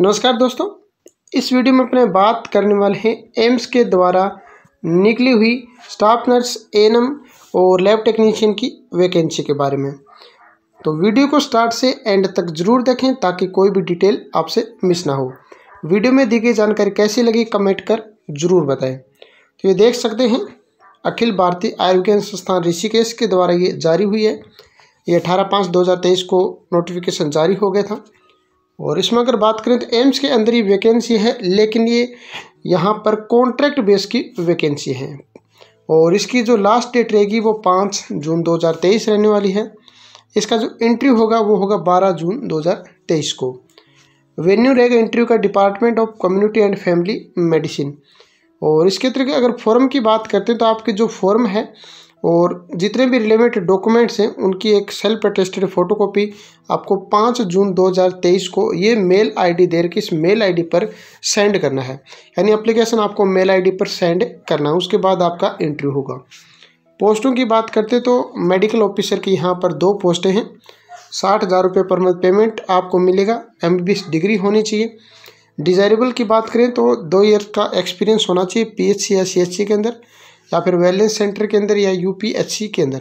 नमस्कार दोस्तों इस वीडियो में अपने बात करने वाले हैं एम्स के द्वारा निकली हुई स्टाफ नर्स एनएम और लैब टेक्नीशियन की वैकेंसी के बारे में तो वीडियो को स्टार्ट से एंड तक जरूर देखें ताकि कोई भी डिटेल आपसे मिस ना हो वीडियो में दी गई जानकारी कैसी लगी कमेंट कर जरूर बताएं तो ये देख सकते हैं अखिल भारतीय आयुर्विज्ञान संस्थान ऋषिकेश के द्वारा ये जारी हुई है ये अठारह पाँच दो हज़ार तेईस को नोटिफिकेशन जारी हो गया था और इसमें अगर बात करें तो एम्स के अंदर ही वैकेंसी है लेकिन ये यहाँ पर कॉन्ट्रैक्ट बेस की वैकेंसी है और इसकी जो लास्ट डेट रहेगी वो पाँच जून 2023 रहने वाली है इसका जो इंट्री होगा वो होगा 12 जून 2023 को वेन्यू रहेगा इंट्री का department of community and family medicine और इसके तरीके अगर फॉर्म की बात करते हैं तो आपके जो फॉर्म है और जितने भी रिलेवेंट डॉक्यूमेंट्स हैं उनकी एक सेल्फ अटेस्टेड फोटोकॉपी आपको 5 जून 2023 को ये मेल आईडी देर की इस मेल आईडी पर सेंड करना है यानी एप्लीकेशन आपको मेल आईडी पर सेंड करना है उसके बाद आपका इंटरव्यू होगा पोस्टों की बात करते तो मेडिकल ऑफिसर की यहाँ पर दो पोस्टें हैं साठ हज़ार रुपये पर मंथ पेमेंट आपको मिलेगा एम डिग्री होनी चाहिए डिज़ायरेबल की बात करें तो दो ईयर का एक्सपीरियंस होना चाहिए पी एच सी या सी एच सी के अंदर या फिर वेलनेस सेंटर के अंदर या यूपीएचसी के अंदर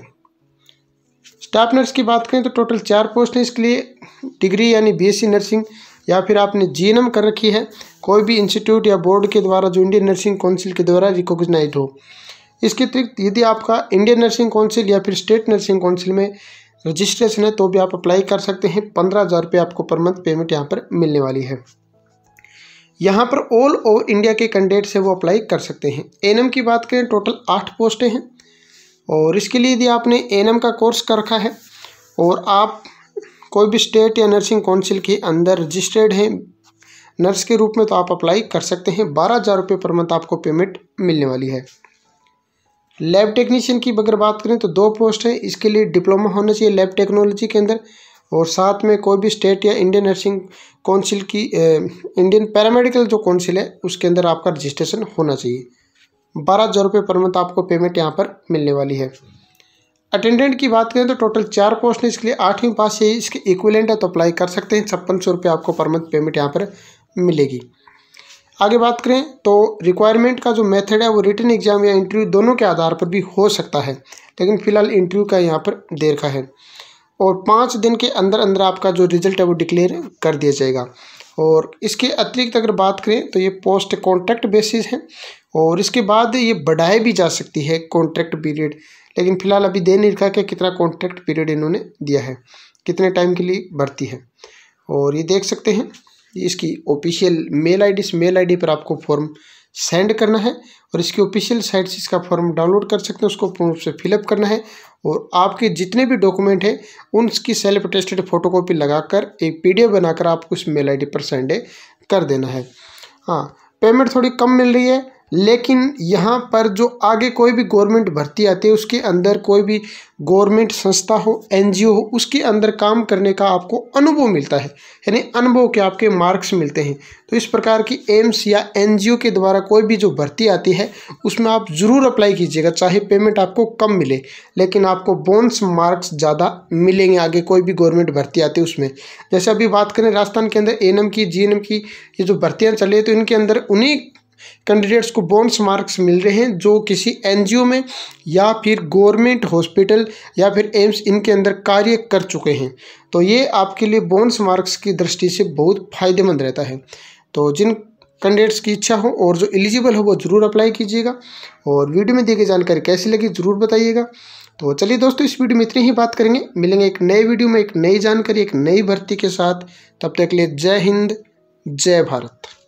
स्टाफ नर्स की बात करें तो टोटल चार पोस्ट हैं इसके लिए डिग्री यानी बीएससी नर्सिंग या फिर आपने जीएनएम कर रखी है कोई भी इंस्टीट्यूट या बोर्ड के द्वारा जो इंडियन नर्सिंग काउंसिल के द्वारा रिकोगनाइज हो इसके अतिरिक्त यदि आपका इंडियन नर्सिंग काउंसिल या फिर स्टेट नर्सिंग काउंसिल में रजिस्ट्रेशन है तो भी आप अप्लाई कर सकते हैं पंद्रह हज़ार रुपये आपको पर मंथ पेमेंट यहाँ पर मिलने वाली है यहाँ पर ऑल ओवर इंडिया के कैंडिडेट से वो अप्लाई कर सकते हैं एनएम की बात करें टोटल आठ पोस्टें हैं और इसके लिए यदि आपने एनएम का कोर्स कर रखा है और आप कोई भी स्टेट या नर्सिंग काउंसिल के अंदर रजिस्टर्ड हैं नर्स के रूप में तो आप अप्लाई कर सकते हैं बारह हज़ार रुपये पर मंथ आपको पेमेंट मिलने वाली है लैब टेक्नीशियन की अगर बात करें तो दो पोस्ट है इसके लिए डिप्लोमा होना चाहिए लैब टेक्नोलॉजी के अंदर और साथ में कोई भी स्टेट या इंडियन नर्सिंग काउंसिल की इंडियन पैरामेडिकल जो काउंसिल है उसके अंदर आपका रजिस्ट्रेशन होना चाहिए बारह हज़ार रुपये पर मंथ आपको पेमेंट यहाँ पर मिलने वाली है अटेंडेंट की बात करें तो टोटल चार पोस्ट हैं इसके लिए आठवीं पास से इसके इक्वलेंट है तो अप्लाई कर सकते हैं छप्पन सौ रुपये आपको पर मंथ पेमेंट यहाँ पर मिलेगी आगे बात करें तो रिक्वायरमेंट का जो मेथड है वो रिटर्न एग्जाम या इंटरव्यू दोनों के आधार पर भी हो सकता है लेकिन फिलहाल इंटरव्यू का यहाँ पर देर का है और पाँच दिन के अंदर अंदर आपका जो रिज़ल्ट है वो डिक्लेयर कर दिया जाएगा और इसके अतिरिक्त अगर बात करें तो ये पोस्ट कॉन्ट्रैक्ट बेसिस है और इसके बाद ये बढ़ाए भी जा सकती है कॉन्ट्रैक्ट पीरियड लेकिन फिलहाल अभी दे नहीं रखा कि कितना कॉन्ट्रैक्ट पीरियड इन्होंने दिया है कितने टाइम के लिए बढ़ती है और ये देख सकते हैं इसकी ऑफिशियल मेल आईडी इस मेल आईडी पर आपको फॉर्म सेंड करना है और इसकी ऑफिशियल साइट से इसका फॉर्म डाउनलोड कर सकते हैं उसको पूर्ण रूप से फिलअप करना है और आपके जितने भी डॉक्यूमेंट हैं उनकी सेल्फ अटेस्टेड फोटोकॉपी लगाकर एक पीडीएफ बनाकर आपको इस मेल आईडी पर सेंड कर देना है हाँ पेमेंट थोड़ी कम मिल रही है लेकिन यहाँ पर जो आगे कोई भी गवर्नमेंट भर्ती आती है उसके अंदर कोई भी गवर्नमेंट संस्था हो एनजीओ हो उसके अंदर काम करने का आपको अनुभव मिलता है यानी अनुभव के आपके मार्क्स मिलते हैं तो इस प्रकार की एम्स या एनजीओ के द्वारा कोई भी जो भर्ती आती है उसमें आप ज़रूर अप्लाई कीजिएगा चाहे पेमेंट आपको कम मिले लेकिन आपको बोनस मार्क्स ज़्यादा मिलेंगे आगे कोई भी गवर्नमेंट भर्ती आती है उसमें जैसे अभी बात करें राजस्थान के अंदर ए की जी की ये जो भर्तियाँ चल रही है तो इनके अंदर उन्हीं कैंडिडेट्स को बोनस मार्क्स मिल रहे हैं जो किसी एनजीओ में या फिर गवर्नमेंट हॉस्पिटल या फिर एम्स इनके अंदर कार्य कर चुके हैं तो ये आपके लिए बोनस मार्क्स की दृष्टि से बहुत फ़ायदेमंद रहता है तो जिन कैंडिडेट्स की इच्छा हो और जो एलिजिबल हो वो ज़रूर अप्लाई कीजिएगा और वीडियो में दी गई जानकारी कैसी लगी ज़रूर बताइएगा तो चलिए दोस्तों इस वीडियो में इतनी ही बात करेंगे मिलेंगे एक नए वीडियो में एक नई जानकारी एक नई भर्ती के साथ तब तक के लिए जय हिंद जय भारत